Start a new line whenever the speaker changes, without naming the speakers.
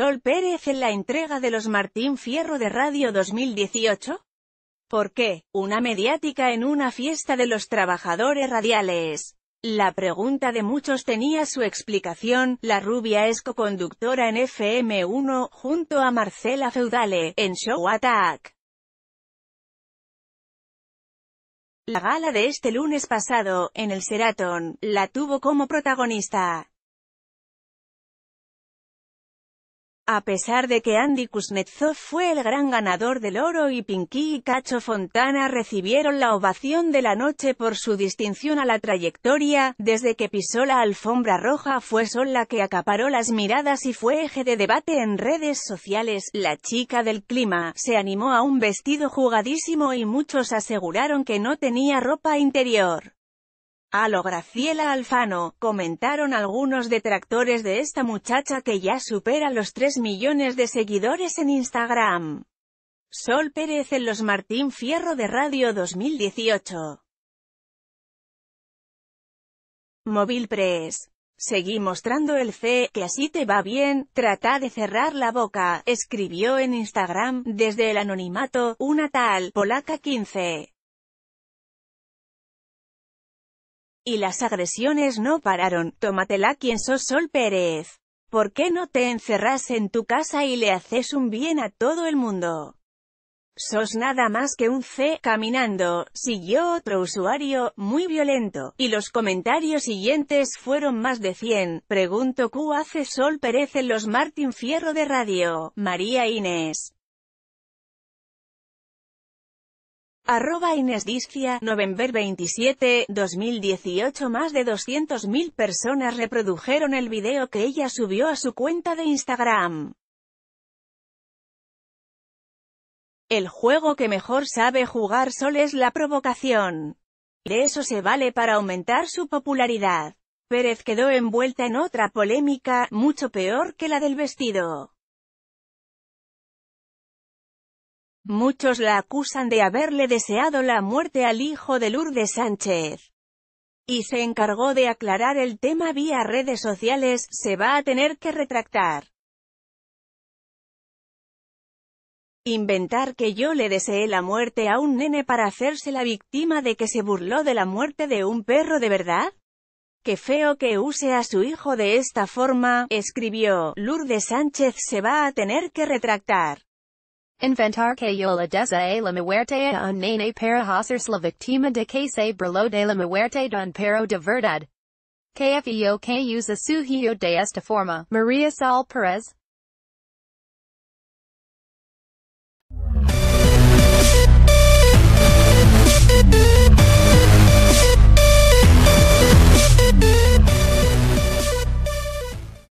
Sol Pérez en la entrega de los Martín Fierro de Radio 2018? ¿Por qué? Una mediática en una fiesta de los trabajadores radiales. La pregunta de muchos tenía su explicación, la rubia es co-conductora en FM1, junto a Marcela Feudale, en Show Attack. La gala de este lunes pasado, en el Seraton, la tuvo como protagonista. A pesar de que Andy Kuznetsov fue el gran ganador del oro y Pinky y Cacho Fontana recibieron la ovación de la noche por su distinción a la trayectoria, desde que pisó la alfombra roja fue Sol la que acaparó las miradas y fue eje de debate en redes sociales. La chica del clima se animó a un vestido jugadísimo y muchos aseguraron que no tenía ropa interior. A lo Graciela Alfano, comentaron algunos detractores de esta muchacha que ya supera los 3 millones de seguidores en Instagram. Sol Pérez en los Martín Fierro de Radio 2018. Móvil Press. Seguí mostrando el C, que así te va bien, trata de cerrar la boca, escribió en Instagram, desde el anonimato, una tal, polaca 15. Y las agresiones no pararon, tómatela quien sos Sol Pérez. ¿Por qué no te encerras en tu casa y le haces un bien a todo el mundo? Sos nada más que un C, caminando, siguió otro usuario, muy violento, y los comentarios siguientes fueron más de 100, pregunto ¿Qué hace Sol Pérez en los Martín Fierro de Radio, María Inés. Arroba Inés Discia, November 27, 2018 Más de 200.000 personas reprodujeron el video que ella subió a su cuenta de Instagram. El juego que mejor sabe jugar Sol es la provocación. De eso se vale para aumentar su popularidad. Pérez quedó envuelta en otra polémica, mucho peor que la del vestido. Muchos la acusan de haberle deseado la muerte al hijo de Lourdes Sánchez. Y se encargó de aclarar el tema vía redes sociales, se va a tener que retractar. Inventar que yo le deseé la muerte a un nene para hacerse la víctima de que se burló de la muerte de un perro de verdad? Qué feo que use a su hijo de esta forma, escribió, Lourdes Sánchez se va a tener que retractar. Inventar la desa a la muerte a un nene para hacer la victima de que se brilló de la muerte don pero de verdad. KFEO que usa su hijo de esta forma. Maria Sal Perez.